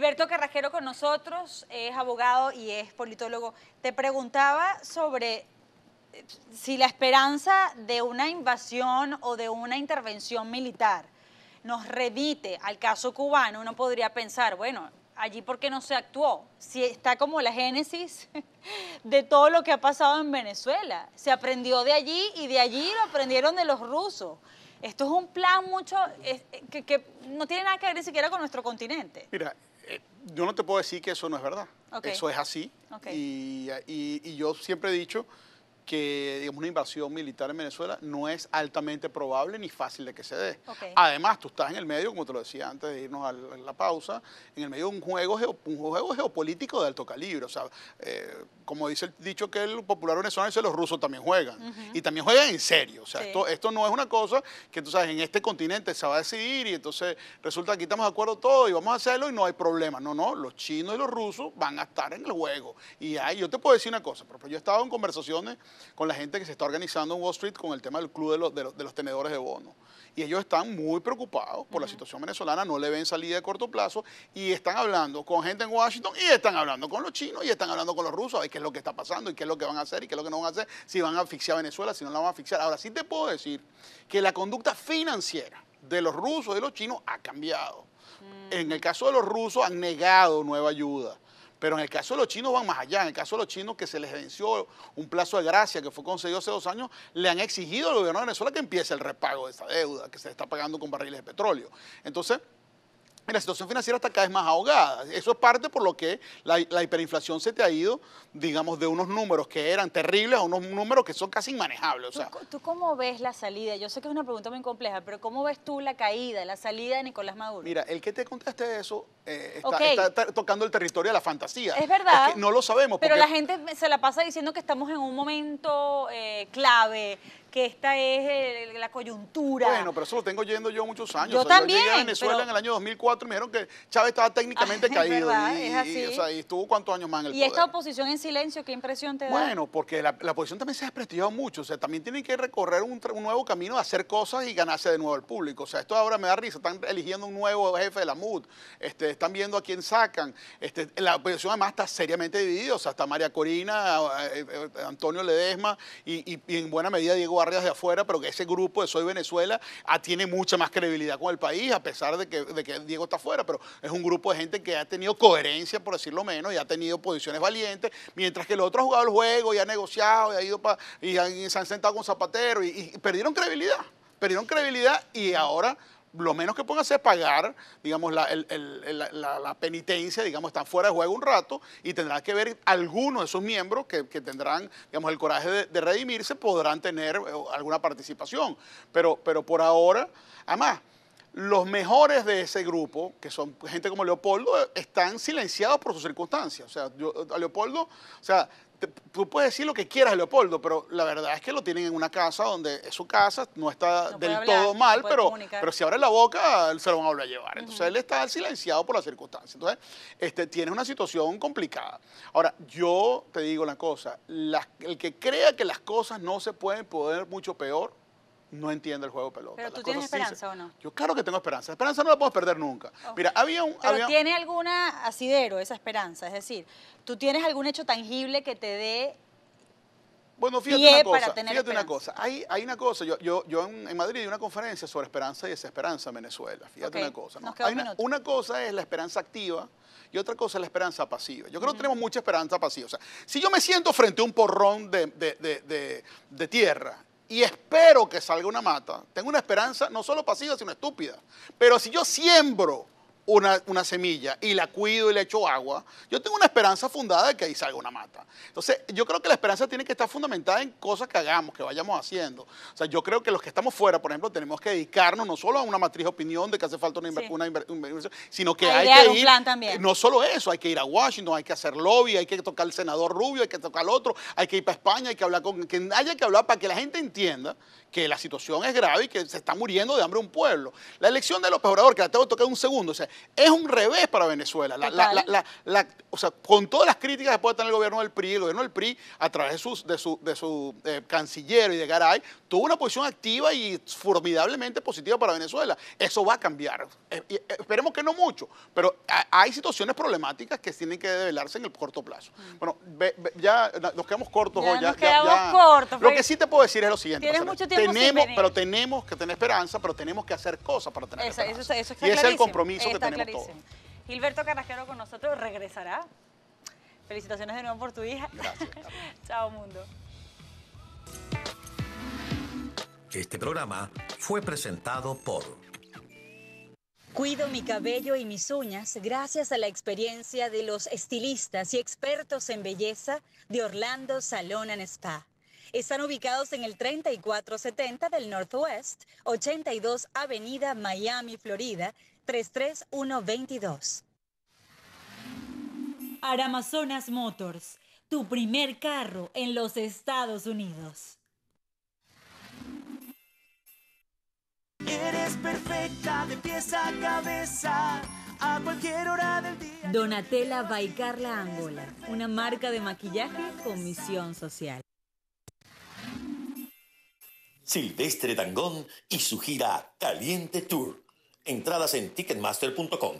Gilberto Carrajero con nosotros, es abogado y es politólogo. Te preguntaba sobre eh, si la esperanza de una invasión o de una intervención militar nos remite al caso cubano, uno podría pensar, bueno, allí por qué no se actuó, si está como la génesis de todo lo que ha pasado en Venezuela. Se aprendió de allí y de allí lo aprendieron de los rusos. Esto es un plan mucho eh, que, no tiene nada que ver ni siquiera con nuestro continente. Mira, yo no te puedo decir que eso no es verdad. Eso es así. y, yo siempre he dicho que digamos, una invasión militar en Venezuela no es altamente probable ni fácil de que se dé. Además, tú estás en el medio, como te lo decía antes de irnos a la, pausa, en el medio de un juego, geopolítico de alto calibre. O sea, eh, como dice el dicho que el popular venezolano dice, los rusos también juegan. Y también juegan en serio. O sea, esto, esto no es una cosa que tú sabes, en este continente se va a decidir y entonces resulta que estamos de acuerdo todo y vamos a hacerlo y no hay problema. No, no, los chinos y los rusos van a estar en el juego. Y ahí yo te puedo decir una cosa, pero yo he estado en conversaciones con la gente que se está organizando en Wall Street con el tema del club de los, tenedores de bonos. Y ellos están muy preocupados por la situación venezolana, no le ven salida de corto plazo y están hablando con gente en Washington y están hablando con los chinos y están hablando con los rusos, a ver qué es lo que está pasando y qué es lo que van a hacer y qué es lo que no van a hacer, si van a asfixiar a Venezuela, si no la van a asfixiar. Ahora sí te puedo decir que la conducta financiera de los rusos, de los chinos, ha cambiado. Mm. En el caso de los rusos han negado nueva ayuda. Pero en el caso de los chinos van más allá. En el caso de los chinos que se les venció un plazo de gracia que fue concedido hace dos años, le han exigido al gobierno de Venezuela que empiece el repago de esa deuda que se está pagando con barriles de petróleo. Entonces, la situación financiera está cada vez más ahogada. Eso es parte por lo que la, hiperinflación se te ha ido, digamos, de unos números que eran terribles a unos números que son casi inmanejables. ¿Tú, cómo ves la salida? Yo sé que es una pregunta muy compleja, pero ¿cómo ves tú la caída, la salida de Nicolás Maduro? Mira, el que te conteste eso eh, está, tocando el territorio de la fantasía. Es verdad. no lo sabemos. Pero la gente se la pasa diciendo que estamos en un momento eh, clave, esta es la coyuntura. Bueno, pero eso lo tengo yendo yo muchos años. Yo también. Yo llegué Venezuela en el año 2004 y me dijeron que Chávez estaba técnicamente caído. y, estuvo cuántos años más en el ¿Y esta oposición en silencio qué impresión te da? Bueno, porque la, oposición también se ha desprestigiado mucho. O sea, también tienen que recorrer un, nuevo camino de hacer cosas y ganarse de nuevo al público. O sea, esto ahora me da risa. Están eligiendo un nuevo jefe de la MUD. Este, están viendo a quién sacan. Este, la oposición además está seriamente dividida. O sea, está María Corina, eh, eh, Antonio Ledesma y, en buena medida Diego Arroyo hacia de afuera, pero que ese grupo de Soy Venezuela ah, tiene mucha más credibilidad con el país, a pesar de que, de que Diego está afuera, pero es un grupo de gente que ha tenido coherencia, por decirlo menos, y ha tenido posiciones valientes, mientras que el otro ha jugado el juego y ha negociado y ha ido para y, se han sentado con Zapatero y, y perdieron credibilidad, perdieron credibilidad y ahora lo menos que pueden hacer es pagar, digamos, la, penitencia, digamos, está fuera de juego un rato y tendrá que ver algunos de sus miembros que, tendrán, digamos, el coraje de, redimirse, podrán tener eh, alguna participación. Pero, pero por ahora, además, los mejores de ese grupo, que son gente como Leopoldo, están silenciados por sus circunstancias. O sea, yo, Leopoldo, o sea, tú puedes decir lo que quieras, Leopoldo, pero la verdad es que lo tienen en una casa donde es su casa, no está del todo mal, pero, pero si abre la boca, se lo van a volver a llevar. Entonces él está silenciado por las circunstancias. Entonces, este, tiene una situación complicada. Ahora, yo te digo una cosa, el que crea que las cosas no se pueden poder mucho peor, no entiende el juego pelota. ¿Pero tú tienes esperanza o no? Yo claro que tengo esperanza. La esperanza no la puedo perder nunca. Oh. Mira, había un... Pero ¿tiene alguna asidero esa esperanza? Es decir, ¿tú tienes algún hecho tangible que te dé bueno, fíjate una cosa, fíjate una cosa. Hay, una cosa, yo, yo, yo en, Madrid di una conferencia sobre esperanza y desesperanza en Venezuela. Fíjate una cosa. una, cosa es la esperanza activa y otra cosa es la esperanza pasiva. Yo creo que tenemos mucha esperanza pasiva. O sea, si yo me siento frente a un porrón de, de, de, de tierra y espero que salga una mata, tengo una esperanza no solo pasiva, sino estúpida. Pero si yo siembro una, una, semilla y la cuido y le echo agua, yo tengo una esperanza fundada de que ahí salga una mata. Entonces, yo creo que la esperanza tiene que estar fundamentada en cosas que hagamos, que vayamos haciendo. O sea, yo creo que los que estamos fuera, por ejemplo, tenemos que dedicarnos no solo a una matriz de opinión de que hace falta una, inversión, sino que hay, que ir. también. Eh, no solo eso, hay que ir a Washington, hay que hacer lobby, hay que tocar al senador Rubio, hay que tocar al otro, hay que ir para España, hay que hablar con que haya que hablar para que la gente entienda que la situación es grave y que se está muriendo de hambre un pueblo. La elección de los peoradores que la tengo que tocar un segundo, o sea, es un revés para Venezuela. o sea, con todas las críticas que puede tener el gobierno del PRI, el gobierno del PRI, a través de, su, de eh, canciller y de Garay, tuvo una posición activa y formidablemente positiva para Venezuela. Eso va a cambiar. Eh, eh, esperemos que no mucho, pero hay situaciones problemáticas que tienen que develarse en el corto plazo. Mm. Bueno, ya nos quedamos cortos hoy. quedamos cortos. Lo que sí te puedo decir es lo siguiente. tenemos, Pero tenemos que tener esperanza, pero tenemos que hacer cosas para tener esperanza. y ese y es el compromiso que tenemos clarísimo. Gilberto Carrasquero con nosotros regresará. Felicitaciones de nuevo por tu hija. Gracias. Chao, mundo. Este programa fue presentado por... Cuido mi cabello y mis uñas gracias a la experiencia de los estilistas y expertos en belleza de Orlando Salón and Spa. Están ubicados en el 3470 del Northwest, 82 Avenida Miami, Florida, 33122. Aramazonas Motors, tu primer carro en los Estados Unidos. Eres perfecta de pieza a cabeza a cualquier hora del día. Donatella Baicarla Angola, una marca de maquillaje con misión social. Silvestre Dangón y su gira Caliente Tour Entradas en ticketmaster.com.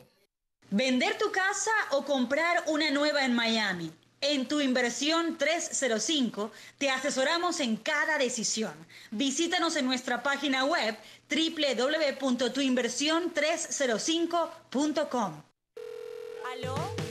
Vender tu casa o comprar una nueva en Miami. En tu inversión 305 te asesoramos en cada decisión. Visítanos en nuestra página web www.tuinversión305.com. ¿Aló?